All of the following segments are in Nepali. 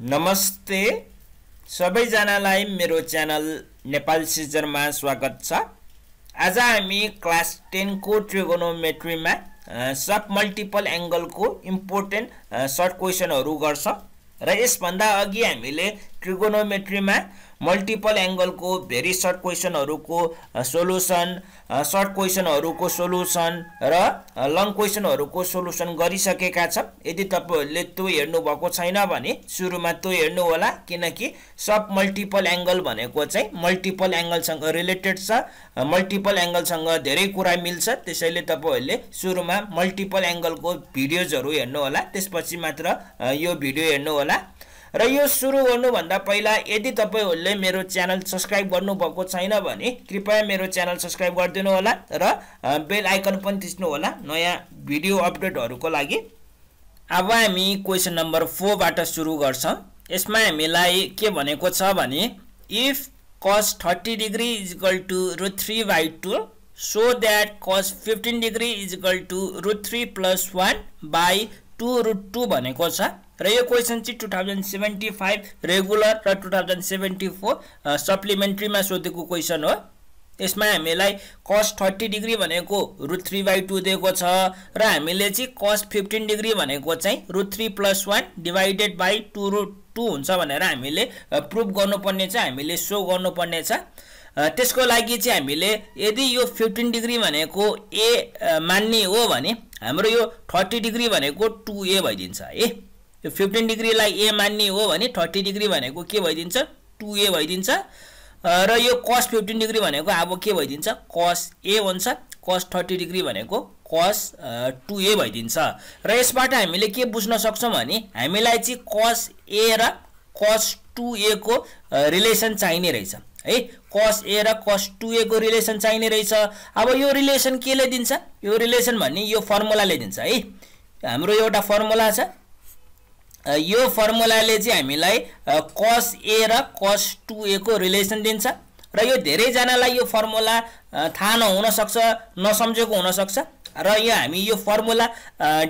नमस्ते सबैजनालाई मेरो च्यानल नेपाल सिजनमा स्वागत छ आज हामी क्लास टेनको ट्रिगोनोमेट्रीमा सब मल्टिपल एङ्गलको इम्पोर्टेन्ट सर्ट क्वेसनहरू गर्छ र यसभन्दा अघि हामीले ट्रिगोनोमेट्रीमा मल्टिपल एङ्गलको भेरी सर्ट क्वेसनहरूको सोलुसन सर्ट क्वेसनहरूको सोलुसन र लङ क्वेसनहरूको सोलुसन गरिसकेका छन् यदि तपाईँहरूले त्यो हेर्नुभएको छैन भने सुरुमा त्यो हेर्नु होला किनकि सब मल्टिपल एङ्गल भनेको चाहिँ मल्टिपल एङ्गलसँग रिलेटेड छ मल्टिपल एङ्गलसँग धेरै कुरा मिल्छ त्यसैले तपाईँहरूले सुरुमा मल्टिपल एङ्गलको भिडियोजहरू हेर्नुहोला त्यसपछि मात्र यो भिडियो हेर्नुहोला र यो सुरु गर्नुभन्दा पहिला यदि तपाईँहरूले मेरो च्यानल सब्सक्राइब गर्नुभएको छैन भने कृपया मेरो च्यानल सब्सक्राइब गरिदिनु होला र बेल आइकन पनि थिच्नु होला नयाँ भिडियो अपडेटहरूको लागि अब हामी क्वेसन नम्बर फोरबाट सुरु गर्छौँ यसमा हामीलाई के भनेको छ भने if cos thirty degree is equal to root three by two so that cos fifteen degree is equal to root three plus one by two root two भनेको छ र यो क्वेसन चाहिँ two thousand seventy five regular र टु थाउजन्ड सेभेन्टी फोर सप्लिमेन्ट्रीमा सोधेको क्वेसन हो यसमा हामीलाई कस थर्टी डिग्री भनेको रुट थ्री बाई टू दिएको छ र हामीले चाहिँ कस फिफ्टिन डिग्री भनेको चाहिँ root three plus one divided by two root two हुन्छ भनेर हामीले प्रुभ गर्नुपर्ने छ हामीले सो गर्नुपर्ने छ त्यसको लागि चाहिँ हामीले यदि यो फिफ्टिन डिग्री भनेको ए मान्ने हो भने हाम्रो यो थर्टी डिग्री भनेको टु ए भइदिन्छ है यो फिफ्टिन डिग्रीलाई ए मान्ने हो भने थर्टी डिग्री भनेको के भइदिन्छ टु ए भइदिन्छ र यो कस फिफ्टिन डिग्री भनेको अब के भइदिन्छ कस ए हुन्छ कस थर्टी डिग्री भनेको कस टु ए भइदिन्छ र यसबाट हामीले के बुझ्न सक्छौँ भने हामीलाई चाहिँ कस ए र कस टु ए को रिलेसन चाहिने रहेछ है कस ए र कस टु एको रिलेसन चाहिने रहेछ अब यो रिलेसन केले दिन्छ यो रिलेसन भन्ने यो फर्मुलाले दिन्छ है हाम्रो एउटा फर्मुला छ यो फर्मुलाले चाहिँ हामीलाई कस ए र कस टु एको रिलेसन दिन्छ र यो धेरैजनालाई यो फर्मुला थाहा नहुनसक्छ नसम्झेको हुनसक्छ र यहाँ हामी यो फर्मुला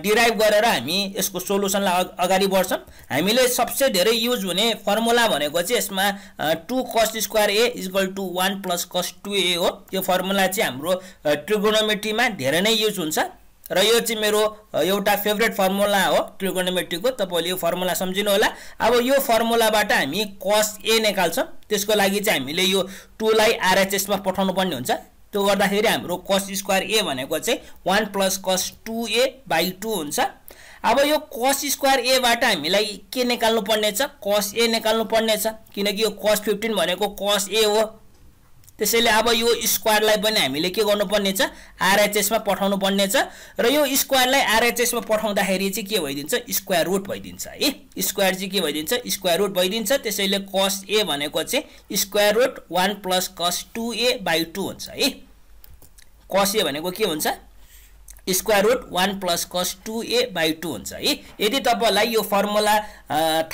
डिराइभ गरेर हामी यसको सोल्युसनलाई अगाडि बढ्छौँ हामीले सबसे धेरै युज हुने फर्मुला भनेको चाहिँ यसमा two cos square A is equal to one plus cos two A हो यो फर्मुला चाहिँ हाम्रो ट्रिगोनोमेट्रीमा धेरै नै युज हुन्छ र यो चाहिँ मेरो एउटा फेभरेट फर्मुला हो ट्रिगोनोमेट्रीको तपाईँले यो फर्मुला सम्झिनु होला अब यो फर्मुलाबाट हामी कस ए निकाल्छौँ त्यसको लागि चाहिँ हामीले यो टुलाई आरएचएसमा पठाउनु पर्ने हुन्छ त्यो गर्दाखेरि हाम्रो कस स्क्वायर ए भनेको चाहिँ one plus cos two A by two हुन्छ अब यो कस स्क्वायर एबाट हामीलाई के निकाल्नु पर्नेछ कस ए निकाल्नु पर्नेछ किनकि यो कस फिफ्टिन भनेको कस ए हो त्यसैले अब यो स्क्वाडलाई पनि हामीले के गर्नुपर्ने गर्नुपर्नेछ आरएचएसमा पठाउनु पर्ने छ र यो स्क्वाडलाई आरएचएसमा पठाउँदाखेरि चाहिँ के भइदिन्छ स्क्वायर रुट भइदिन्छ है स्क्वायर चाहिँ के भइदिन्छ स्क्वायर रुट भइदिन्छ त्यसैले कस ए भनेको चाहिँ square root one plus cos two A by two हुन्छ है कस ए भनेको के हुन्छ square root one plus cos two A by two हुन्छ है यदि तपाईँहरूलाई यो फर्मुला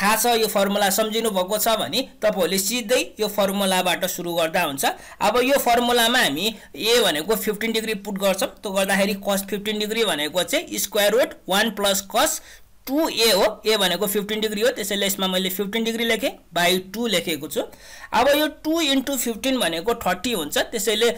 थाहा छ यो फर्मुला सम्झिनु भएको छ भने तपाईँहरूले सिधै यो फर्मुलाबाट सुरु गर्दा हुन्छ अब यो फर्मुलामा हामी ए भनेको फिफ्टिन डिग्री पुट गर्छौँ त्यो गर्दाखेरि कस फिफ्टिन डिग्री भनेको चाहिँ square root one plus cos two A हो ए भनेको फिफ्टिन डिग्री हो त्यसैले यसमा मैले फिफ्टिन डिग्री लेखेँ बाई टू लेखेको छु अब यो टू इन्टु फिफ्टिन भनेको थर्टी हुन्छ त्यसैले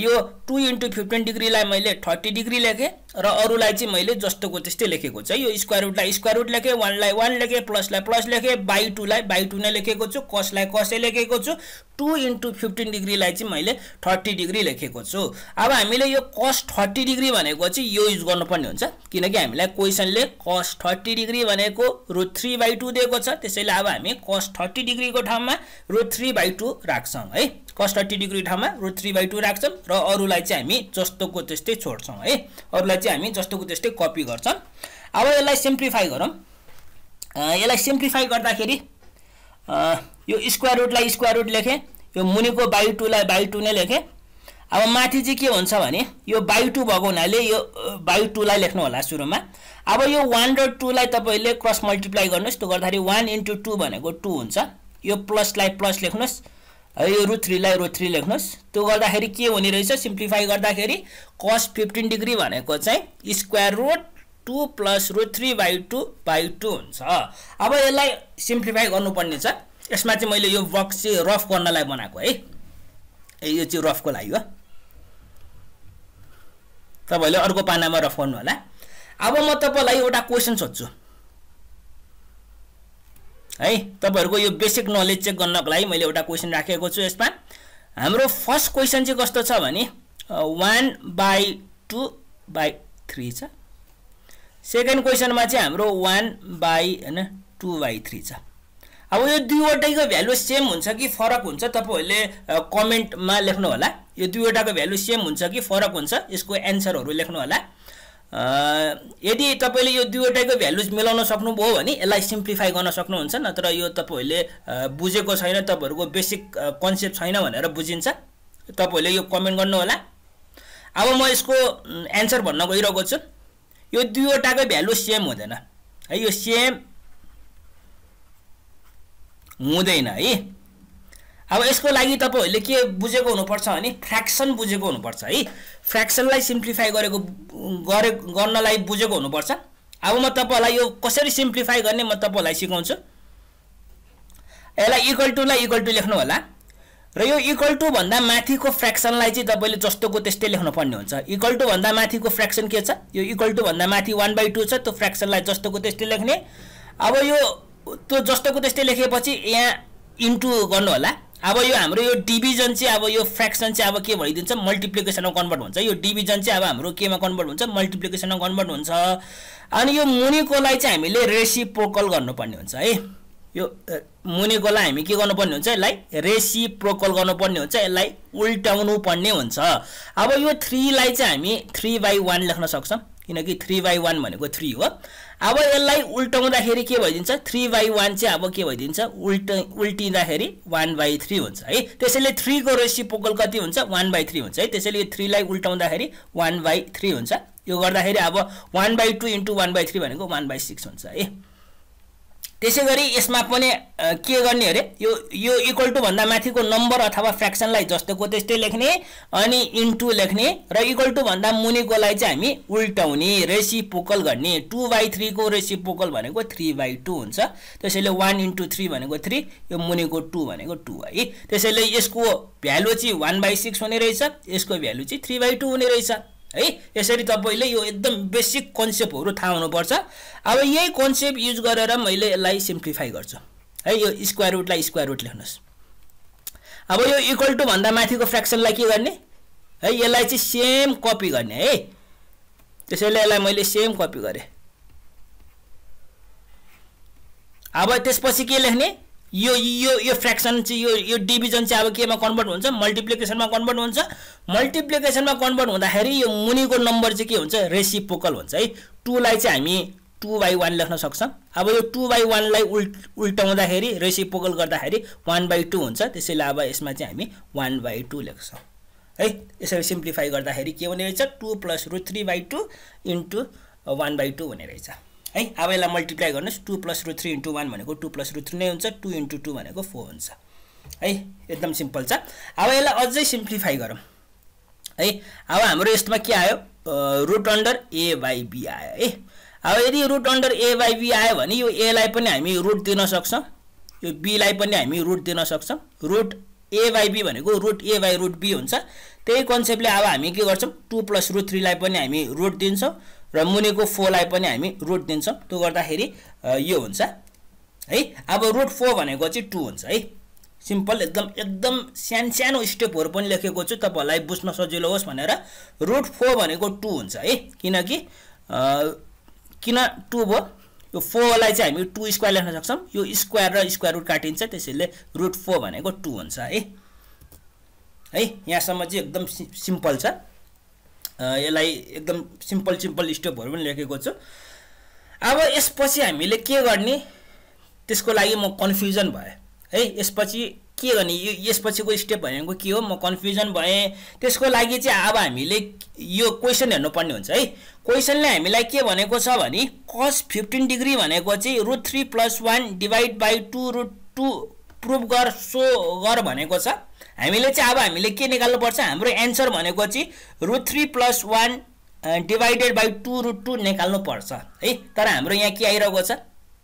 यो टु इन्टु फिफ्टिन डिग्रीलाई मैले थर्टी डिग्री लेखेँ र अरूलाई चाहिँ मैले जस्तोको त्यस्तै लेखेको छु है यो स्क्वायर रुटलाई स्क्वायर रुट लेखेँ वानलाई वान लेखेँ प्लसलाई प्लस लेखेँ बाई टूलाई बाई टू नै लेखेको छु कसलाई कसै लेखेको छु टू इन्टु फिफ्टिन डिग्रीलाई चाहिँ मैले थर्टी डिग्री लेखेको छु अब हामीले यो कस थर्टी डिग्री भनेको चाहिँ यो युज गर्नुपर्ने हुन्छ किनकि हामीलाई क्वेसनले कस थर्टी डिग्री भनेको रुट थ्री बाई टू दिएको छ त्यसैले अब हामी कस थर्टी डिग्रीको ठाउँमा रुट थ्री बाई टू राख्छौँ है कस थर्टी डिग्री ठाउँमा रुट थ्री बाई टू राख्छौँ र अरूलाई चाहिँ हामी जस्तोको त्यस्तै छोड्छौँ है अरूलाई चाहिँ हामी जस्तोको त्यस्तै कपी गर्छौँ अब यसलाई सिम्प्लिफाई गरौँ यसलाई सिम्प्लिफाई गर्दाखेरि यो स्क्वायर रुटलाई स्क्वायर रुट लेखेँ यो मुनिको बाई टूलाई बाई टू नै लेखेँ अब माथि चाहिँ के हुन्छ भने यो बाई टू भएको हुनाले यो बाई टूलाई लेख्नु होला सुरुमा अब यो वान र टूलाई तपाईँले क्रस मल्टिप्लाई गर्नुहोस् त्यो गर्दाखेरि वान इन्टु टू भनेको टू हुन्छ यो प्लसलाई प्लस लेख्नुहोस् है यो रुट थ्रीलाई रुट थ्री लेख्नुहोस् त्यो गर्दाखेरि के हुने रहेछ सिम्प्लिफाई गर्दाखेरि कस फिफ्टिन डिग्री भनेको चाहिँ square root two plus root three by two by two हुन्छ अब यसलाई सिम्प्लिफाई गर्नुपर्ने छ यसमा चाहिँ मैले यो बक्स चाहिँ रफ गर्नलाई बनाएको है ए यो चाहिँ रफको लागि हो तपाईँहरूले अर्को पानामा रफ गर्नु होला अब म तपाईँलाई एउटा क्वेसन सोध्छु है तपाईँहरूको यो बेसिक नलेज चेक गर्नको लागि मैले एउटा क्वेसन राखेको छु यसमा हाम्रो फर्स्ट क्वेसन चाहिँ कस्तो छ भने one by two by three छ सेकेन्ड क्वेसनमा चाहिँ हाम्रो वान बाई होइन टू बाई थ्री छ अब यो दुईवटैको भ्यालु सेम हुन्छ कि फरक हुन्छ तपाईँहरूले कमेन्टमा लेख्नु होला यो दुईवटाको भ्यालु सेम हुन्छ कि फरक हुन्छ यसको एन्सरहरू लेख्नु होला यदि तपाईँले यो दुईवटाको भ्यालुज मिलाउन सक्नुभयो भने यसलाई सिम्प्लिफाई गर्न सक्नुहुन्छ नत्र यो तपाईँहरूले बुझेको छैन तपाईँहरूको बेसिक कन्सेप्ट छैन भनेर बुझिन्छ तपाईँहरूले यो कमेन्ट गर्नुहोला अब म यसको एन्सर भन्न गइरहेको छु यो दुईवटाको भ्यालु सेम हुँदैन है यो सेम हुँदैन है अब यसको लागि तपाईँहरूले के बुझेको हुनुपर्छ भने फ्र्याक्सन बुझेको हुनुपर्छ है फ्र्याक्सनलाई सिम्प्लिफाई गरेको गरे गर्नलाई बुझेको हुनुपर्छ अब म तपाईँहरूलाई यो कसरी सिम्प्लिफाई गर्ने म तपाईँहरूलाई सिकाउँछु यसलाई इक्वल टुलाई इक्वल टु लेख्नु होला र यो इक्वल टु भन्दा माथिको फ्र्याक्सनलाई चाहिँ तपाईँले जस्तोको त्यस्तै लेख्नु पर्ने हुन्छ इक्वल टु भन्दा माथिको फ्र्याक्सन के छ यो इक्वल टु भन्दा माथि वान बाई टू छ त्यो फ्र्याक्सनलाई जस्तोको त्यस्तै लेख्ने अब यो त्यो जस्तोको त्यस्तै लेखेपछि यहाँ इन्टु गर्नु होला अब यो हाम्रो यो डिभिजन चाहिँ अब यो फ्रेक्सन चाहिँ अब के भइदिन्छ मल्टिप्लिकेसनमा कन्भर्ट हुन्छ यो डिभिजन चाहिँ अब हाम्रो केमा कन्भर्ट हुन्छ मल्टिप्लिकेसनमा कन्भर्ट हुन्छ अनि यो मुनिकोलाई चाहिँ हामीले रेसिप्रोकल गर्नुपर्ने हुन्छ है यो मुनिकोलाई हामी के गर्नुपर्ने हुन्छ यसलाई रेसिप्रोकल गर्नुपर्ने हुन्छ यसलाई उल्टाउनु पर्ने हुन्छ अब यो थ्रीलाई चाहिँ हामी थ्री बाई वान लेख्न सक्छौँ किनकि थ्री बाई वान भनेको थ्री हो अब यसलाई उल्टाउँदाखेरि के भइदिन्छ थ्री बाई वान चाहिँ अब के भइदिन्छ उल्ट उल्टिँदाखेरि वान बाई थ्री हुन्छ है त्यसैले थ्रीको रेसिपोकल कति हुन्छ वान बाई थ्री हुन्छ है त्यसैले यो थ्रीलाई उल्टाउँदाखेरि वान बाई थ्री हुन्छ यो गर्दाखेरि अब one by two into one by three भनेको वान बाई सिक्स हुन्छ है त्यसै गरी यसमा पनि के गर्ने अरे यो यो इक्वल टु भन्दा माथिको नम्बर अथवा फ्रेक्सनलाई जस्तोको त्यस्तै लेख्ने अनि इन्टु लेख्ने र इक्वल टु भन्दा मुनिकोलाई चाहिँ हामी उल्टाउने रेसिपोकल गर्ने टू बाई थ्रीको रेसिपोकल भनेको थ्री बाई टू हुन्छ त्यसैले वान इन्टु थ्री भनेको थ्री यो मुनिको टू भनेको टू है त्यसैले यसको भ्यालु चाहिँ वान बाई सिक्स हुने रहेछ यसको भ्यालु चाहिँ थ्री बाई टू हुने रहेछ है यसरी तपाईँले यो एकदम बेसिक कन्सेप्टहरू थाहा हुनुपर्छ अब यही कन्सेप्ट युज गरेर मैले यसलाई सिम्प्लिफाई गर्छु है यो स्क्वायर रुटलाई स्क्वायर रुट लेख्नुहोस् अब यो इक्वल टु भन्दा माथिको फ्रेक्सनलाई के गर्ने है यसलाई चाहिँ सेम कपी गर्ने है त्यसैले यसलाई मैले सेम कपी गरेँ अब त्यसपछि के लेख्ने यो यो यो फ्रेक्सन चाहिँ यो यो डिभिजन चाहिँ अब केमा कन्भर्ट हुन्छ मल्टिप्लिकेसनमा कन्भर्ट हुन्छ मल्टिप्लिकेसनमा कन्भर्ट हुँदाखेरि यो मुनिको नम्बर चाहिँ के हुन्छ रेसिपोकल हुन्छ है टूलाई चाहिँ हामी टू बाई वान लेख्न सक्छौँ अब यो टू बाई वानलाई उल्ट उल्टाउँदाखेरि रेसिपोकल गर्दाखेरि वान बाई टू हुन्छ त्यसैले अब यसमा चाहिँ हामी वान बाई टू लेख्छौँ है यसरी सिम्प्लिफाई गर्दाखेरि के हुने रहेछ two plus root three by two into one by two हुने रहेछ है अब यसलाई मल्टिप्लाई गर्नुहोस् two plus root three into one भनेको टू प्लस रु थ्री नै हुन्छ टू इन्टु टू भनेको फोर हुन्छ है एकदम सिम्पल छ अब यसलाई अझै सिम्प्लिफाई गरौँ है अब हाम्रो यसमा के आयो root under A by B आयो है अब यदि root under A by B आयो भने यो एलाई पनि हामी रुट दिन सक्छौँ यो बीलाई पनि हामी रुट दिन सक्छौँ रुट ए बाई बी भनेको root A by root B हुन्छ त्यही कन्सेप्टले अब हामी के गर्छौँ टू प्लस रुट थ्रीलाई पनि हामी रुट दिन्छौँ र मुनिको फोरलाई पनि हामी रुट दिन्छौँ त्यो गर्दाखेरि यो हुन्छ है अब रुट फोर भनेको चाहिँ टू हुन्छ है सिम्पल एकदम एकदम सानो सानो स्टेपहरू पनि लेखेको छु तपाईँहरूलाई बुझ्न सजिलो होस् भनेर रुट फोर भनेको टू हुन्छ है किनकि किन टू भयो यो फोरलाई चाहिँ हामी टू स्क्वायर लेख्न सक्छौँ यो स्क्वायर र स्क्वायर रुट काटिन्छ त्यसैले रुट फोर भनेको टू हुन्छ है है यहाँसम्म चाहिँ एकदम सिम्पल छ यसलाई एकदम सिम्पल सिम्पल स्टेपहरू पनि लेखेको छु अब यसपछि हामीले के गर्ने त्यसको लागि म कन्फ्युजन भएँ है यसपछि के गर्ने यो यसपछिको स्टेप भनेको के हो म कन्फ्युजन भएँ त्यसको लागि चाहिँ अब हामीले यो क्वेसन हेर्नुपर्ने हुन्छ है क्वेसनले हामीलाई के भनेको छ भने कस फिफ्टिन डिग्री भनेको चाहिँ root three plus one divide by two root two prove गर सो गर भनेको छ हामीले चाहिँ अब हामीले के निकाल्नुपर्छ हाम्रो एन्सर भनेको चाहिँ root three plus one divided by two root two निकाल्नुपर्छ है तर हाम्रो यहाँ के आइरहेको छ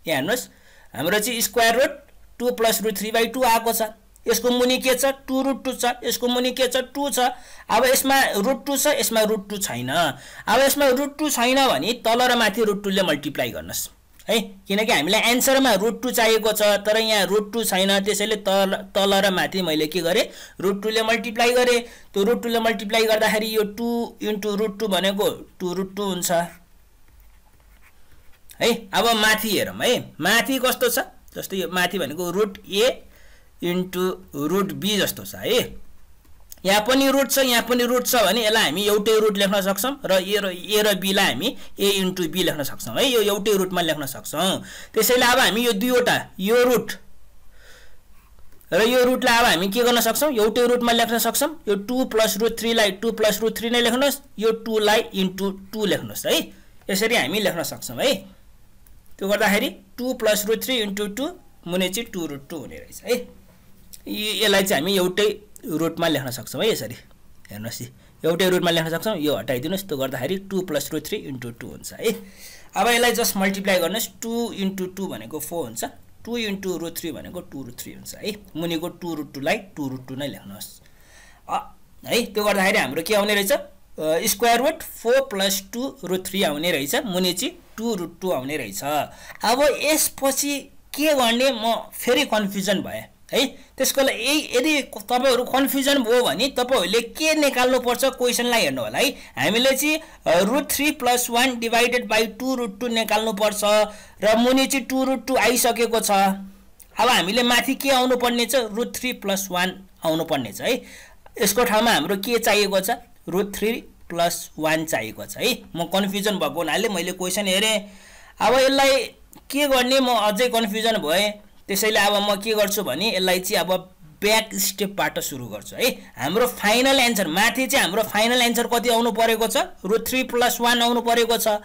यहाँ हेर्नुहोस् हाम्रो चाहिँ square root two plus root three by two आएको छ यसको मुनि के छ टू रुट टू छ यसको मुनि के छ टू छ अब यसमा रुट टू छ यसमा रुट टू छैन अब यसमा रुट टू छैन भने तल र माथि रुट टूले मल्टिप्लाई गर्नुहोस् है किनकि हामीलाई एन्सरमा रुट टू चाहिएको छ तर यहाँ रुट टू छैन त्यसैले तल तल र माथि मैले के गरेँ रुट टूले मल्टिप्लाई गरेँ त्यो रुट टूले मल्टिप्लाई गर्दाखेरि यो टू इन्टु रुट टू भनेको टू रुट टू हुन्छ है अब माथि हेरौँ है माथि कस्तो छ जस्तो यो माथि भनेको root A into root B जस्तो छ है यहाँ पनि रुट छ यहाँ पनि रुट छ भने यसलाई हामी एउटै रुट लेख्न सक्छौँ र ए र ए र बीलाई हामी ए इन्टु बी लेख्न सक्छौँ है यो एउटै रुटमा लेख्न सक्छौँ त्यसैले अब हामी यो दुईवटा यो रुट र यो रुटलाई अब हामी के गर्न सक्छौँ एउटै रुटमा लेख्न सक्छौँ यो टू प्लस रुट थ्रीलाई टू प्लस रुट थ्री नै लेख्नुहोस् यो टूलाई इन्टु टू लेख्नुहोस् है यसरी हामी लेख्न सक्छौँ है त्यो गर्दाखेरि two plus root three into two मुनि चाहिँ टू रुट टू हुने रहेछ है यसलाई चाहिँ हामी एउटै रुटमा लेख्न सक्छौँ है यसरी हेर्नुहोस् एउटै रुटमा लेख्न सक्छौँ यो हटाइदिनुहोस् त्यो गर्दाखेरि two plus root three into two हुन्छ है अब यसलाई जस्ट मल्टिप्लाई गर्नुहोस् टू इन्टु टू भनेको फोर हुन्छ टू इन्टु रुट थ्री भनेको टू रुट थ्री हुन्छ है मुनिको टू रुट टूलाई टू रुट टू नै लेख्नुहोस् है त्यो गर्दाखेरि हाम्रो के आउने रहेछ square root four plus two root three आउने रहेछ मुनि चाहिँ टू रुट टू आउने रहेछ अब यसपछि के गर्ने म फेरि कन्फ्युजन भएँ है त्यसको लागि यदि तपाईँहरू कन्फ्युजन भयो भने तपाईँहरूले के निकाल्नुपर्छ क्वेसनलाई हेर्नु होला है हामीले चाहिँ root three plus one divided by two root two निकाल्नुपर्छ र मुनि चाहिँ टू रुट टू आइसकेको छ अब हामीले माथि के आउनुपर्ने छ रुट थ्री प्लस वान आउनुपर्ने छ है यसको ठाउँमा हाम्रो के चाहिएको छ रुट थ्री प्लस वान चाहिएको छ है म कन्फ्युजन भएको हुनाले मैले क्वेसन हेरेँ अब यसलाई के गर्ने म अझै कन्फ्युजन भएँ त्यसैले अब म के गर्छु भने यसलाई चाहिँ अब ब्याक स्टेपबाट सुरु गर्छु है हाम्रो फाइनल एन्सर माथि चाहिँ हाम्रो फाइनल एन्सर कति आउनु परेको छ रु थ्री प्लस वान आउनु परेको छ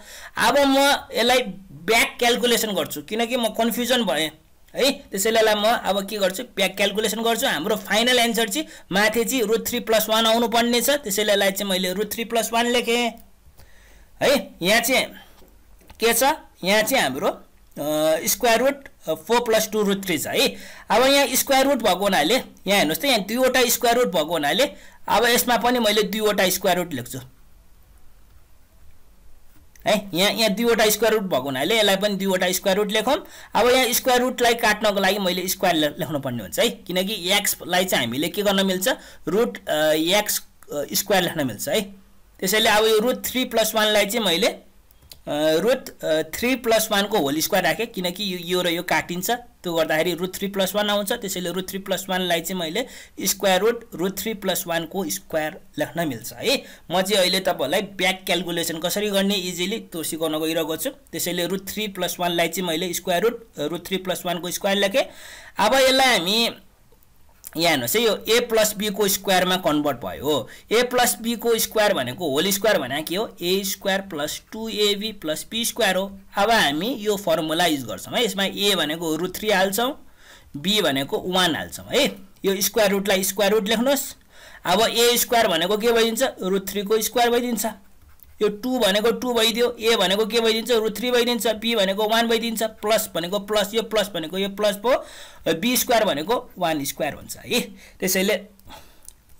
अब म यसलाई ब्याक क्यालकुलेसन गर्छु किनकि म कन्फ्युजन भएँ है त्यसैले म अब के गर्छु ब्याक क्यालकुलेसन गर्छु हाम्रो फाइनल एन्सर चाहिँ माथि चाहिँ रु थ्री प्लस वान आउनु पर्ने छ त्यसैले चाहिँ मैले रु थ्री प्लस वान लेखेँ है यहाँ चाहिँ के छ यहाँ चाहिँ हाम्रो square root four plus two root three छ है अब यहाँ स्क्वायर रुट भएको हुनाले यहाँ हेर्नुहोस् त यहाँ दुईवटा स्क्वायर रुट भएको हुनाले अब यसमा पनि मैले दुईवटा स्क्वायर रुट लेख्छु है यहाँ यहाँ दुईवटा स्क्वायर रुट भएको हुनाले यसलाई पनि दुईवटा स्क्वायर रुट लेखौँ अब यहाँ स्क्वायर रुटलाई काट्नको लागि मैले स्क्वायर लेख्नुपर्ने हुन्छ है किनकि एक्सलाई चाहिँ हामीले के गर्न मिल्छ रुट एक्स स्क्वायर लेख्न मिल्छ है त्यसैले अब यो रुट थ्री प्लस वानलाई चाहिँ मैले रुट थ्री प्लस वानको होल स्क्वायर राखेँ किनकि यो यो र यो काटिन्छ त्यो गर्दाखेरि रुट थ्री प्लस वान आउँछ त्यसैले रुट थ्री प्लस वानलाई चाहिँ मैले square root root three plus वानको स्क्वायर लेख्न मिल्छ है म चाहिँ अहिले तपाईँहरूलाई ब्याक क्यालकुलेसन कसरी गर्ने इजिली त्यो सिकाउन गइरहेको छु त्यसैले रुट थ्री प्लस वानलाई चाहिँ मैले square root root three plus वानको स्क्वायर लेखेँ अब यसलाई हामी यहाँ हेर्नुहोस् है यो ए प्लस बीको स्क्वायरमा कन्भर्ट भयो हो ए प्लस बीको स्क्वायर भनेको होल स्क्वायर भनेको के हो A square plus two A B plus B square हो अब हामी यो फर्मुला युज गर्छौँ है यसमा ए भनेको रुट थ्री हाल्छौँ बी भनेको वान हाल्छौँ है यो स्क्वायर रुटलाई स्क्वायर रुट लेख्नुहोस् अब ए स्क्वायर भनेको के भइदिन्छ रुट थ्रीको स्क्वायर भइदिन्छ यो टू भनेको टू भइदियो ए भनेको के भइदिन्छ रु थ्री भइदिन्छ बी भनेको वान भइदिन्छ प्लस भनेको प्लस यो प्लस भनेको यो प्लस पो बी स्क्वायर भनेको वान स्क्वायर हुन्छ है त्यसैले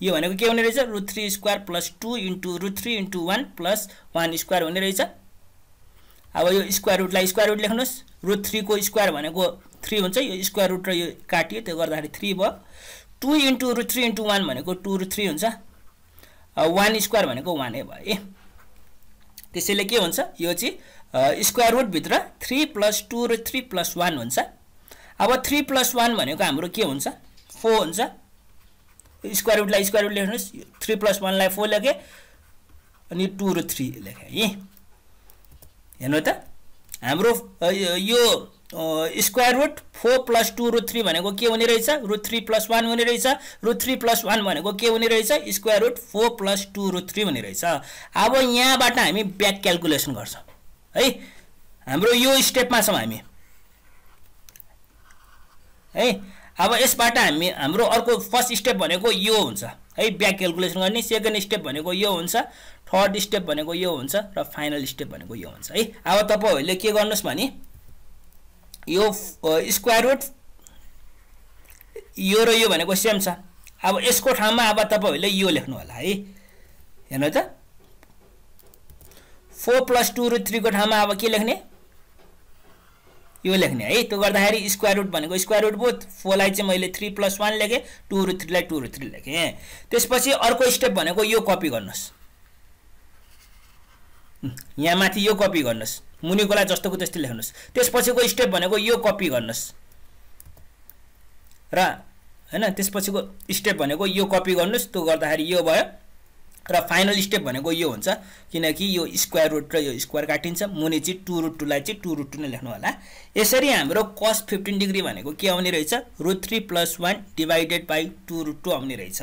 यो भनेको के हुने रहेछ root three square plus two into root three into one plus one square हुने रहेछ अब यो स्क्वायर रुटलाई स्क्वायर रुट लेख्नुहोस् रु थ्रीको स्क्वायर भनेको थ्री हुन्छ यो स्क्वायर रुट र यो काटियो त्यो गर्दाखेरि थ्री भयो two into root three into one भनेको टू रु थ्री हुन्छ वान स्क्वायर भनेको वानै भयो है त्यसैले के हुन्छ यो चाहिँ स्क्वायर रुटभित्र थ्री प्लस टू र थ्री प्लस वान हुन्छ अब थ्री प्लस वान भनेको हाम्रो के हुन्छ फोर हुन्छ स्क्वायर रुटलाई स्क्वायर रुट लेख्नुहोस् थ्री प्लस वानलाई फोर लेखेँ अनि टू र थ्री लेखेँ है हेर्नु त हाम्रो यो square root four plus two root three भनेको के हुने रहेछ रुट थ्री प्लस वान हुने रहेछ रुट थ्री प्लस वान भनेको के हुने रहेछ square root four plus two root three हुने रहेछ अब यहाँबाट हामी ब्याक क्यालकुलेसन गर्छौँ है हाम्रो यो स्टेपमा छौँ हामी है अब यसबाट हामी हाम्रो अर्को फर्स्ट स्टेप भनेको यो हुन्छ है ब्याक क्यालकुलेसन गर्ने सेकेन्ड स्टेप भनेको यो हुन्छ थर्ड स्टेप भनेको यो हुन्छ र फाइनल स्टेप भनेको यो हुन्छ है अब तपाईँहरूले के गर्नुहोस् भने यो स्क्वायर रुट यो र यो भनेको सेम छ अब यसको ठाउँमा अब तपाईँहरूले यो लेख्नु होला है हेर्नु त फोर प्लस टू रुट थ्रीको ठाउँमा अब के लेख्ने यो लेख्ने है त्यो गर्दाखेरि स्क्वायर रुट भनेको स्क्वायर रुट बोथ फोरलाई चाहिँ मैले थ्री प्लस वान लेखेँ टू रुट थ्रीलाई टू रुट थ्री लेखेँ त्यसपछि अर्को स्टेप भनेको यो कपी गर्नुहोस् यहाँ माथि यो कपी गर्नुहोस् मुनिकोलाई जस्तोको त्यस्तै लेख्नुहोस् त्यसपछिको स्टेप भनेको यो कपी गर्नुहोस् र होइन त्यसपछिको स्टेप भनेको यो कपी गर्नुहोस् त्यो गर्दाखेरि यो भयो र फाइनल स्टेप भनेको यो हुन्छ किनकि यो स्क्वायर रुट र यो स्क्वायर काटिन्छ मुनि चाहिँ टु रुट टूलाई चाहिँ टु रुट टू नै लेख्नु होला यसरी हाम्रो कस फिफ्टिन डिग्री भनेको के आउने रहेछ root three plus one divided by two root two आउने रहेछ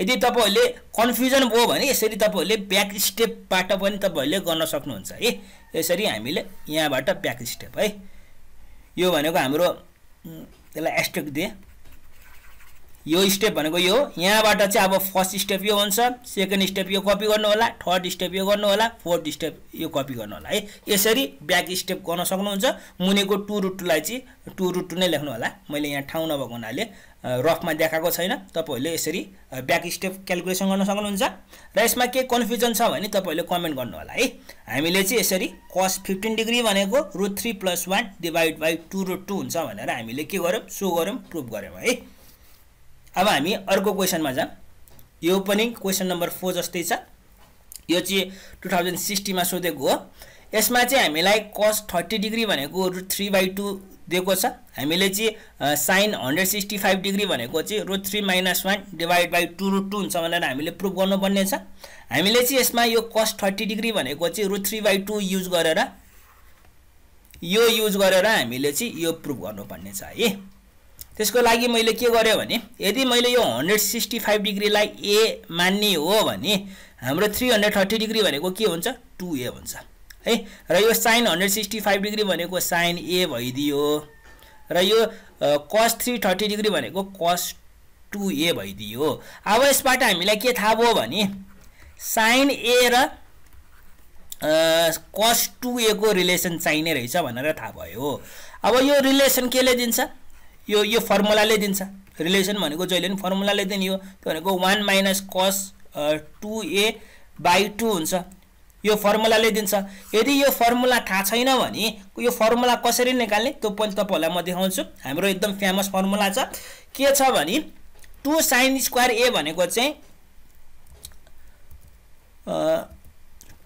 यदि तपाईँहरूले कन्फ्युजन भयो भने यसरी तपाईँहरूले ब्याक स्टेपबाट पनि तपाईँहरूले गर्न सक्नुहुन्छ है यसरी हामीले यहाँबाट ब्याक स्टेप है यो भनेको हाम्रो त्यसलाई एस्टेक दिएँ यो स्टेप भनेको यो यहाँबाट चाहिँ अब फर्स्ट स्टेप यो हुन्छ सेकेन्ड स्टेप यो कपी गर्नु होला थर्ड स्टेप यो गर्नु होला फोर्थ स्टेप यो कपी गर्नु होला है यसरी ब्याक स्टेप गर्न सक्नुहुन्छ मुनिको टु रुट टूलाई चाहिँ टु रुट टू नै लेख्नु होला मैले यहाँ ठाउँ नभएको हुनाले रफमा देखाएको छैन तपाईँहरूले यसरी ब्याक स्टेप क्यालकुलेसन गर्न सक्नुहुन्छ र यसमा केही कन्फ्युजन छ भने तपाईँहरूले कमेन्ट गर्नु होला है हामीले चाहिँ यसरी कस फिफ्टिन डिग्री भनेको root three plus one divide by two root two हुन्छ भनेर हामीले के गऱ्यौँ सो गऱ्यौँ प्रुभ गऱ्यौँ है अब हामी अर्को क्वेसनमा जाऊँ यो पनि क्वेसन नम्बर फोर जस्तै छ यो चाहिँ टु थाउजन्ड सिक्सटीमा सोधेको हो यसमा चाहिँ हामीलाई कस थर्टी डिग्री भनेको रुट थ्री बाई टू दिएको छ हामीले चाहिँ sine hundred sixty five degree भनेको चाहिँ root three minus one divide by two root two हुन्छ भनेर हामीले प्रुभ गर्नुपर्ने छ हामीले चाहिँ यसमा यो कस थर्टी डिग्री भनेको चाहिँ root three by two use गरेर यो युज गरेर हामीले चाहिँ यो प्रुभ गर्नुपर्ने छ है त्यसको लागि मैले के गरेँ भने यदि मैले यो हन्ड्रेड सिक्सटी फाइभ डिग्रीलाई ए मान्ने हो भने हाम्रो थ्री हन्ड्रेड थर्टी डिग्री भनेको के हुन्छ टु ए हुन्छ है र यो sine hundred sixty five degree भनेको साइन ए भइदियो र यो कस थ्री थर्टी डिग्री भनेको कस टु ए भइदियो अब यसबाट हामीलाई के थाहा भयो भने साइन ए र कस टु ए को रिलेसन चाहिने रहेछ भनेर थाहा भयो अब यो रिलेसन केले दिन्छ यो यो फर्मुलाले दिन्छ रिलेसन भनेको जहिले पनि फर्मुलाले दिने हो त्यो भनेको one minus cos two A by two हुन्छ यो फर्मुलाले दिन्छ यदि यो फर्मुला थाहा छैन भने यो फर्मुला कसरी निकाल्ने त्यो पनि तपाईँहरूलाई म देखाउँछु हाम्रो एकदम फेमस फर्मुला छ के छ भने टु साइन स्क्वायर ए भनेको चाहिँ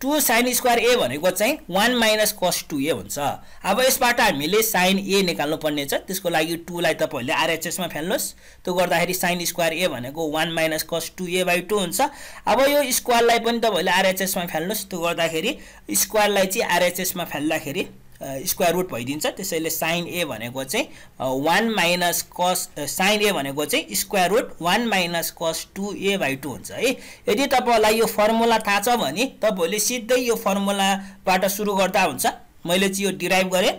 टु साइन स्क्वायर ए भनेको चाहिँ one minus cos two A हुन्छ अब यसबाट हामीले साइन ए निकाल्नुपर्ने छ त्यसको लागि टुलाई तपाईँहरूले आरएचएसमा फ्याल्नुहोस् त्यो गर्दाखेरि साइन स्क्वायर ए भनेको one minus cos two A by two हुन्छ अब यो स्क्वायरलाई पनि तपाईँहरूले आरएचएसमा फ्याल्नुहोस् त्यो गर्दाखेरि स्क्वायरलाई चाहिँ आरएचएसमा फाल्दाखेरि स्क्वायर रुट भइदिन्छ त्यसैले साइन ए भनेको चाहिँ one minus cos sine A भनेको चाहिँ square root one minus cos two A by two हुन्छ है यदि तपाईँलाई यो फर्मुला थाहा छ भने तपाईँहरूले सिधै यो फर्मुलाबाट सुरु गर्दा हुन्छ मैले चाहिँ यो डिराइभ गरेँ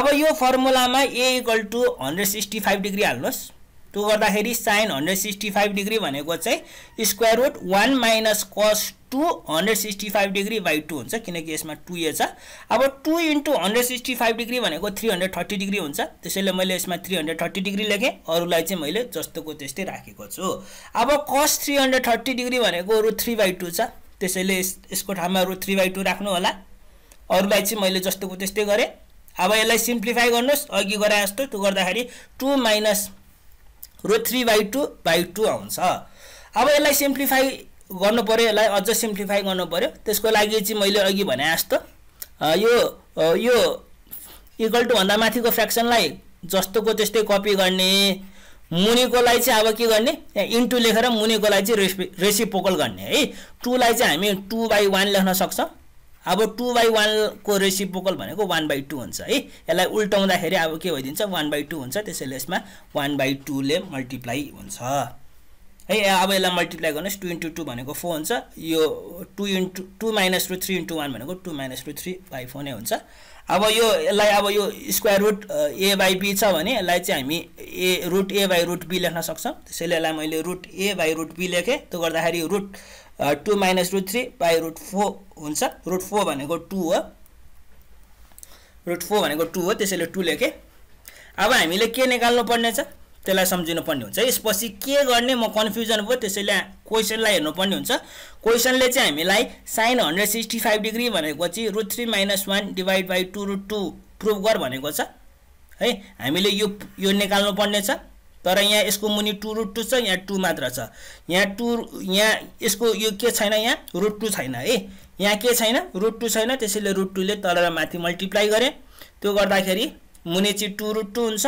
अब यो फर्मुलामा A equal to hundred sixty five degree हाल्नुहोस् त्यो गर्दाखेरि sine hundred sixty five degree भनेको चाहिँ square root one minus cos two hundred sixty five degree by two हुन्छ किनकि यसमा टु ए छ अब two into hundred sixty five degree भनेको थ्री हन्ड्रेड थर्टी डिग्री हुन्छ त्यसैले मैले यसमा थ्री हन्ड्रेड थर्टी डिग्री लेखेँ अरूलाई चाहिँ मैले जस्तोको त्यस्तै राखेको छु अब कस थ्री हन्ड्रेड थर्टी डिग्री भनेको रु थ्री बाई टू छ त्यसैले यसको ठाउँमा रु थ्री बाई टू राख्नु होला अरूलाई चाहिँ मैले जस्तोको त्यस्तै गरेँ अब यसलाई सिम्प्लिफाई गर्नुहोस् अघि गराए जस्तो त्यो गर्दाखेरि two minus root three by two by two आउँछ अब यसलाई सिम्प्लिफाई गर्नु पऱ्यो यसलाई अझ सिम्प्लिफाई गर्नु पऱ्यो त्यसको लागि चाहिँ मैले अघि भने जस्तो यो यो इक्वल टुभन्दा माथिको फ्रेक्सनलाई जस्तोको त्यस्तै कपी गर्ने मुनिकोलाई चाहिँ अब के गर्ने इन्टु लेखेर मुनिकोलाई चाहिँ रेसि रेसिपोकल गर्ने है टूलाई चाहिँ हामी टू बाई वान लेख्न सक्छौँ अब टु बाई वानको रेसिपोकल भनेको वान बाई टू हुन्छ है यसलाई उल्टाउँदाखेरि अब के भइदिन्छ वान बाई टू हुन्छ त्यसैले यसमा वान बाई टूले मल्टिप्लाई हुन्छ है अब यसलाई मल्टिप्लाई गर्नुहोस् टू इन्टु टू भनेको फोर हुन्छ यो two into two minus root three into one भनेको two minus root three by four नै हुन्छ अब यो यसलाई अब यो square root A by B छ भने यसलाई चाहिँ हामी A root A by root B लेख्न सक्छौँ त्यसैले यसलाई मैले root A by root B लेखेँ त्यो गर्दाखेरि root two minus root three by root four हुन्छ रुट फोर भनेको टू हो रुट फोर भनेको टू हो त्यसैले टू लेखेँ अब हामीले के निकाल्नु पर्ने छ त्यसलाई सम्झिनुपर्ने हुन्छ यसपछि के गर्ने म कन्फ्युजन भयो त्यसैले क्वेसनलाई हेर्नुपर्ने हुन्छ क्वेसनले चाहिँ हामीलाई sine hundred sixty five degree भनेको चाहिँ root three minus one divide by two root two prove गर भनेको छ है हामीले यो यो निकाल्नु छ तर यहाँ यसको मुनि टू रुट टू छ यहाँ टू मात्र छ यहाँ टु यहाँ यसको यो के छैन यहाँ रुट टू छैन है यहाँ के छैन रुट टू छैन त्यसैले रुट टूले तल र माथि मल्टिप्लाई गरेँ त्यो गर्दाखेरि मुनि चाहिँ टू रुट टू हुन्छ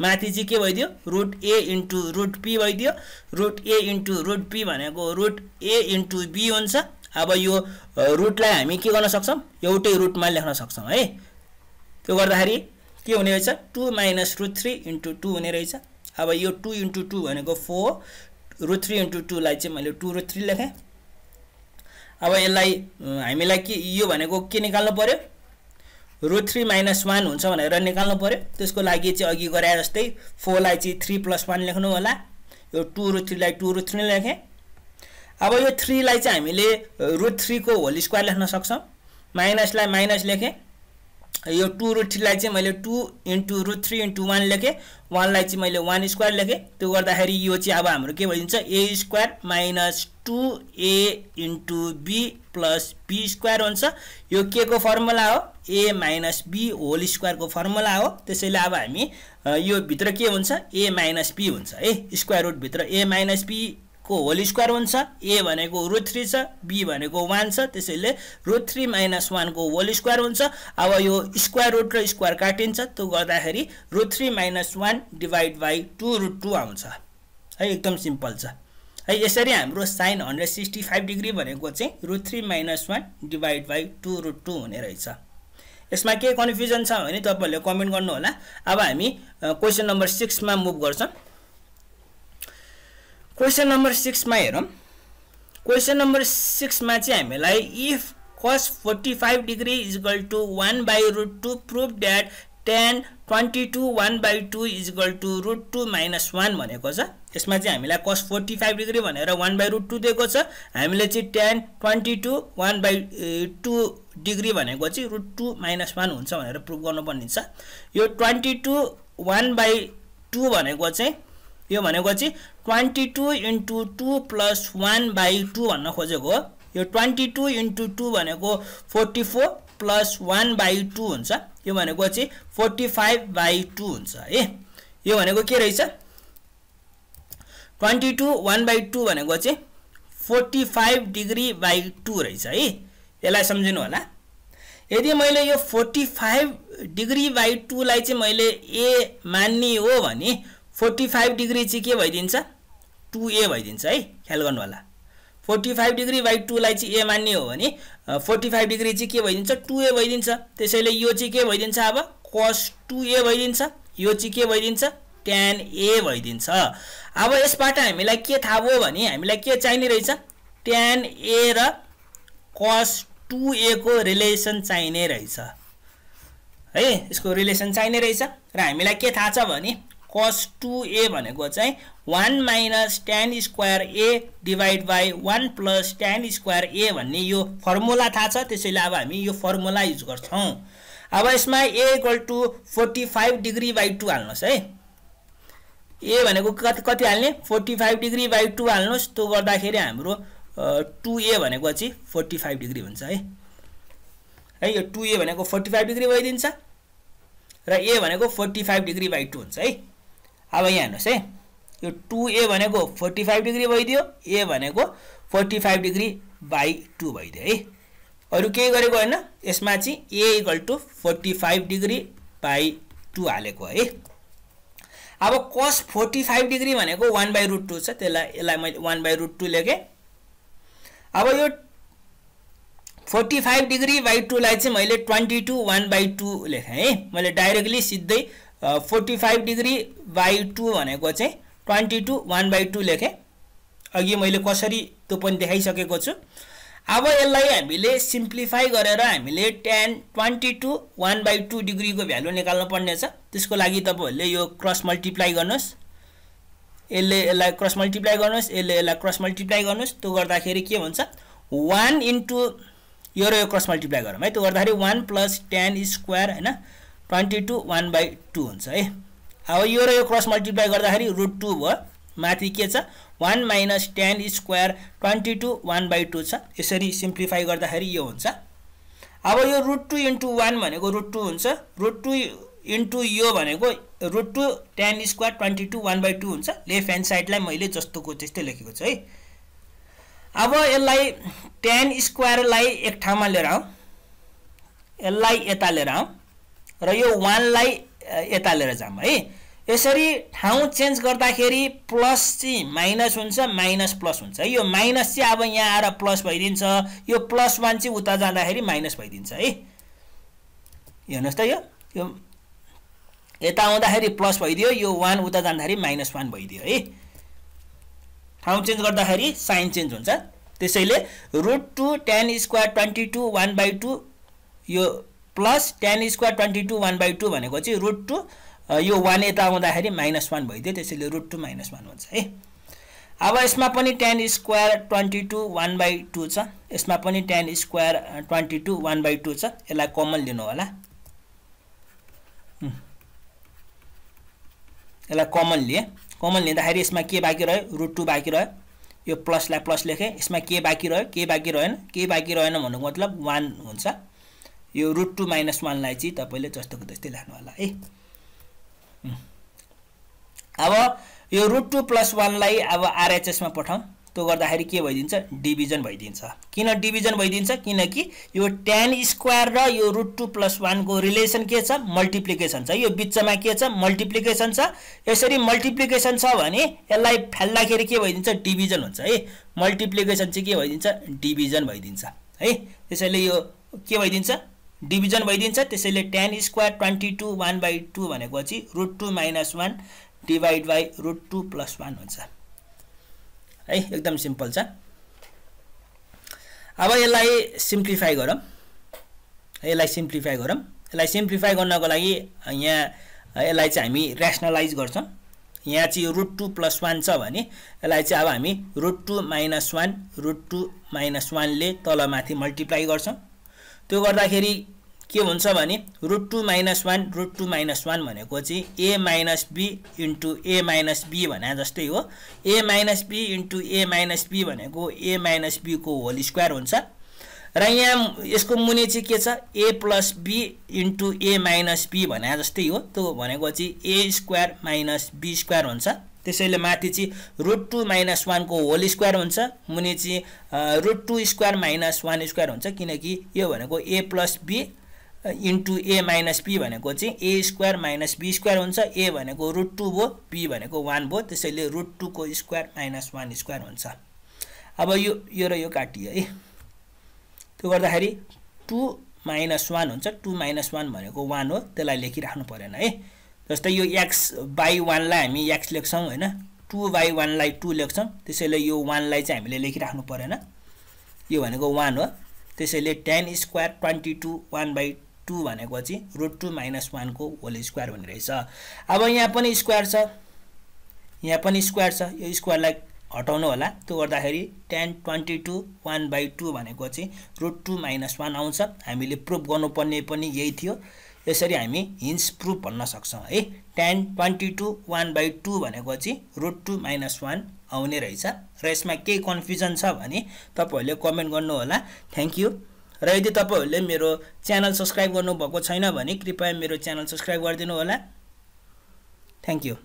माथि चाहिँ के भइदियो root A into root P भइदियो root A into root P भनेको रुट ए इन्टु बी हुन्छ अब यो रुटलाई हामी के गर्न सक्छौँ एउटै रुटमा लेख्न सक्छौँ है त्यो गर्दाखेरि के हुने रहेछ two minus root three into two हुने रहेछ अब यो टू इन्टु टू भनेको फोर रु थ्री इन्टु टूलाई चाहिँ मैले टु रु थ्री लेखेँ अब यसलाई हामीलाई के यो भनेको के निकाल्नु पऱ्यो रु थ्री माइनस वान हुन्छ भनेर निकाल्नु पऱ्यो त्यसको लागि चाहिँ अघि गराए जस्तै फोरलाई चाहिँ थ्री प्लस वान लेख्नु होला यो टू रु थ्रीलाई टू रु थ्री लेखेँ अब यो थ्रीलाई चाहिँ हामीले रु थ्रीको होल स्क्वायर लेख्न सक्छौँ माइनसलाई माइनस लेखेँ यो टु रुट थ्रीलाई चाहिँ मैले two into root three into one लेखेँ वानलाई चाहिँ मैले वान स्क्वायर लेखेँ त्यो गर्दाखेरि यो चाहिँ अब हाम्रो के भइदिन्छ A square minus two A into B plus B square हुन्छ यो के को फर्मुला हो ए माइनस बी होल स्क्वायरको फर्मुला हो त्यसैले अब हामी यो भित्र के हुन्छ ए माइनस बी हुन्छ है स्क्वायर रुटभित्र ए माइनस बी को होल स्क्वायर हुन्छ ए भनेको रुट थ्री छ बी भनेको वान छ त्यसैले रुट थ्री माइनस वानको होल स्क्वायर हुन्छ अब यो स्क्वायर रुट र स्क्वायर काटिन्छ त्यो गर्दाखेरि root three minus one divide by two root two आउँछ है एकदम सिम्पल छ है यसरी हाम्रो sine hundred sixty five degree भनेको चाहिँ root three minus one divide by two root two हुने रहेछ यसमा के कन्फ्युजन छ भने तपाईँहरूले कमेन्ट गर्नुहोला अब हामी क्वेसन नम्बर सिक्समा मुभ गर्छौँ क्वेसन नम्बर सिक्समा हेरौँ क्वेसन नम्बर सिक्समा चाहिँ हामीलाई if cos forty five degree equal to one by root two prove that tan twenty two one by two equal to root two minus one भनेको छ यसमा चाहिँ हामीलाई कस फोर्टी फाइभ डिग्री भनेर वान बाई रुट टू दिएको छ हामीले चाहिँ tan twenty two one by two degree भनेको चाहिँ रुट टू माइनस वान हुन्छ भनेर प्रुभ गर्नुपर्ने छ यो twenty two one by two भनेको चाहिँ यो भनेको चाहिँ twenty two into two plus one by two भन्न खोजेको हो यो ट्वेन्टी टू इन्टु टू भनेको forty four plus one by two हुन्छ यो भनेको चाहिँ फोर्टी फाइभ बाई टू हुन्छ है यो भनेको के रहेछ twenty two one by two भनेको चाहिँ forty five degree by two रहेछ है यसलाई सम्झिनु होला यदि मैले यो फोर्टी फाइभ डिग्री बाई टूलाई चाहिँ मैले ए मान्ने हो भने फोर्टी फाइभ डिग्री चाहिँ के भइदिन्छ टु ए भइदिन्छ है ख्याल गर्नु होला फोर्टी फाइभ डिग्री बाई टूलाई चाहिँ ए मान्ने हो भने फोर्टी फाइभ डिग्री चाहिँ के भइदिन्छ टु ए भइदिन्छ त्यसैले यो चाहिँ के भइदिन्छ अब कस टु ए भइदिन्छ यो चाहिँ के भइदिन्छ ट्यान ए भइदिन्छ अब यसबाट हामीलाई के थाहा भयो भने हामीलाई के चाहिने रहेछ ट्यान ए र कस टु ए को रिलेसन चाहिने रहेछ है यसको रिलेसन चाहिने रहेछ र हामीलाई के थाहा छ भने कस टु ए भनेको चाहिँ one minus tan square A divide by one plus tan square A भन्ने यो फर्मुला थाहा छ त्यसैले अब हामी यो फर्मुला युज गर्छौँ अब यसमा A equal to forty five degree by two हाल्नुहोस् है ए भनेको कति कति हाल्ने forty five degree by two हाल्नुहोस् त्यो गर्दाखेरि हाम्रो टु ए भनेको चाहिँ फोर्टी फाइभ डिग्री हुन्छ है है यो टु ए भनेको फोर्टी फाइभ डिग्री भइदिन्छ र ए भनेको forty five degree by two हुन्छ है अब यहाँ हेर्नुहोस् है यो टु ए भनेको फोर्टी फाइभ डिग्री भइदियो ए भनेको forty five degree by two भइदियो है अरू केही गरेको होइन यसमा चाहिँ A equal to forty five degree by two हालेको है अब कस फोर्टी फाइभ डिग्री भनेको वान बाई रुट टू छ त्यसलाई यसलाई मैले वान बाई रुट टू लेखेँ अब यो फोर्टी फाइभ डिग्री बाई टूलाई चाहिँ मैले twenty two one by two लेखेँ है मैले डाइरेक्टली सिधै forty five degree by two भनेको चाहिँ twenty two one by two लेखेँ अघि मैले कसरी त्यो पनि देखाइसकेको छु अब यसलाई हामीले सिम्प्लिफाई गरेर हामीले tan twenty two one by two डिग्रीको भ्यालु निकाल्नु पर्नेछ त्यसको लागि तपाईँहरूले यो क्रस मल्टिप्लाई गर्नुहोस् यसले यसलाई क्रस मल्टिप्लाई गर्नुहोस् यसले यसलाई क्रस मल्टिप्लाई गर्नुहोस् त्यो गर्दाखेरि के हुन्छ वान इन्टु यो र यो क्रस मल्टिप्लाई गरौँ है त्यो गर्दाखेरि वान प्लस टेन स्क्वायर होइन twenty two one by two हुन्छ है अब यो र यो क्रस मल्टिप्लाई गर्दाखेरि रुट टू भयो माथि के छ one minus tan square twenty two one by two छ यसरी सिम्प्लिफाई गर्दाखेरि यो हुन्छ अब यो रुट टू इन्टु वान भनेको रुट टू हुन्छ रुट टू इन्टु यो भनेको root two tan square twenty two one by two हुन्छ लेफ्ट ह्यान्ड साइडलाई मैले जस्तोको त्यस्तै लेखेको छु है अब यसलाई टेन स्क्वायरलाई एक ठाउँमा लिएर आऊँ यसलाई यता लिएर आऊँ र यो वानलाई यता लिएर जाऊँ है यसरी ठाउँ चेन्ज गर्दाखेरि प्लस चाहिँ माइनस हुन्छ माइनस प्लस हुन्छ है यो माइनस चाहिँ अब यहाँ आएर प्लस भइदिन्छ यो प्लस वान चाहिँ उता जाँदाखेरि माइनस भइदिन्छ है हेर्नुहोस् त यो यो यता आउँदाखेरि प्लस भइदियो यो वान उता जाँदाखेरि माइनस वान भइदियो है ठाउँ चेन्ज गर्दाखेरि साइन चेन्ज हुन्छ त्यसैले root two tan square twenty two one by two यो plus tan square twenty two one by two भनेको चाहिँ रुट टू यो वान यता आउँदाखेरि माइनस वान भइदियो त्यसैले रुट टू माइनस वान हुन्छ है अब यसमा पनि tan square twenty two one by two छ यसमा पनि tan square twenty two one by two छ यसलाई कमन लिनु होला यसलाई कमन लिएँ कमन लिँदाखेरि यसमा के बाँकी रह्यो रुट टू बाँकी रह्यो यो प्लसलाई प्लस लेखेँ यसमा के बाँकी रह्यो के बाँकी रहेन के बाँकी रहेन भन्नुको मतलब वान हुन्छ यो रुट टू माइनस वानलाई चाहिँ तपाईँले जस्तोको त्यस्तै लानु होला है अब यो रुट टू प्लस वानलाई अब आरएचएसमा पठाउँ त्यो गर्दाखेरि के भइदिन्छ डिभिजन भइदिन्छ किन डिभिजन भइदिन्छ किनकि यो टेन स्क्वायर र यो रुट टू प्लस वानको रिलेसन के छ मल्टिप्लिकेसन छ यो बिचमा के छ मल्टिप्लिकेसन छ यसरी मल्टिप्लिकेसन छ भने यसलाई फाल्दाखेरि के भइदिन्छ डिभिजन हुन्छ है मल्टिप्लिकेसन चाहिँ के भइदिन्छ डिभिजन भइदिन्छ है त्यसैले यो के भइदिन्छ डिभिजन भइदिन्छ त्यसैले tan square twenty two one by two भनेपछि root two minus one divide by root two plus one हुन्छ है एकदम सिम्पल छ अब यसलाई सिम्प्लिफाई गरौँ यसलाई सिम्प्लिफाई गरौँ यसलाई सिम्प्लिफाई गर्नको लागि यहाँ यसलाई चाहिँ हामी ऱ्यासनलाइज गर्छौँ यहाँ चाहिँ यो रुट टू प्लस वान छ भने यसलाई चाहिँ अब हामी root two minus one root two minus वानले तलमाथि मल्टिप्लाई गर्छौँ त्यो गर्दाखेरि के हुन्छ भने root two minus one root two minus one भनेको चाहिँ A minus B into A minus B भने जस्तै हो A minus B into A minus be भनेको ए माइनस बीको होल स्क्वायर हुन्छ र यहाँ यसको मुनि चाहिँ के छ A plus B into A minus B भने जस्तै हो त्यो भनेको चाहिँ A square minus B square हुन्छ त्यसैले माथि चाहिँ रुट टू माइनस वानको होल स्क्वायर हुन्छ मुनि चाहिँ root two square minus one square हुन्छ किनकि यो भनेको A plus B into A minus be भनेको चाहिँ A square minus B square हुन्छ ए भनेको रुट टू भयो बी भनेको वान भयो त्यसैले रुट टूको स्क्वायर माइनस वान स्क्वायर हुन्छ अब यो यो र यो काटियो है त्यो गर्दाखेरि टु माइनस वान हुन्छ टु माइनस वान भनेको वान हो त्यसलाई लेखिराख्नु परेन है जस्तै यो एक्स बाई वानलाई हामी एक्स लेख्छौँ होइन टु बाई वानलाई टू लेख्छौँ त्यसैले यो वानलाई चाहिँ हामीले लेखिराख्नु परेन यो भनेको वान हो त्यसैले tan square twenty two one by two भनेको चाहिँ रुट टू माइनस वानको होल स्क्वायर हुने रहेछ अब यहाँ पनि स्क्वायर छ यहाँ पनि स्क्वायर छ यो स्क्वायरलाई हटाउनु होला त्यो गर्दाखेरि tan twenty two one by two भनेको चाहिँ रुट टू माइनस वान आउँछ हामीले प्रुभ गर्नुपर्ने पनि यही थियो यसरी हामी हिन्स प्रुफ भन्न सक्छौँ है tan twenty two one by two भनेपछि रुट टू माइनस वान आउने रहेछ र यसमा केही कन्फ्युजन छ भने तपाईँहरूले कमेन्ट गर्नुहोला थ्याङ्क यू र यदि तपाईँहरूले मेरो च्यानल सब्सक्राइब गर्नुभएको छैन भने कृपया मेरो च्यानल सब्सक्राइब गरिदिनु होला थ्याङ्क यू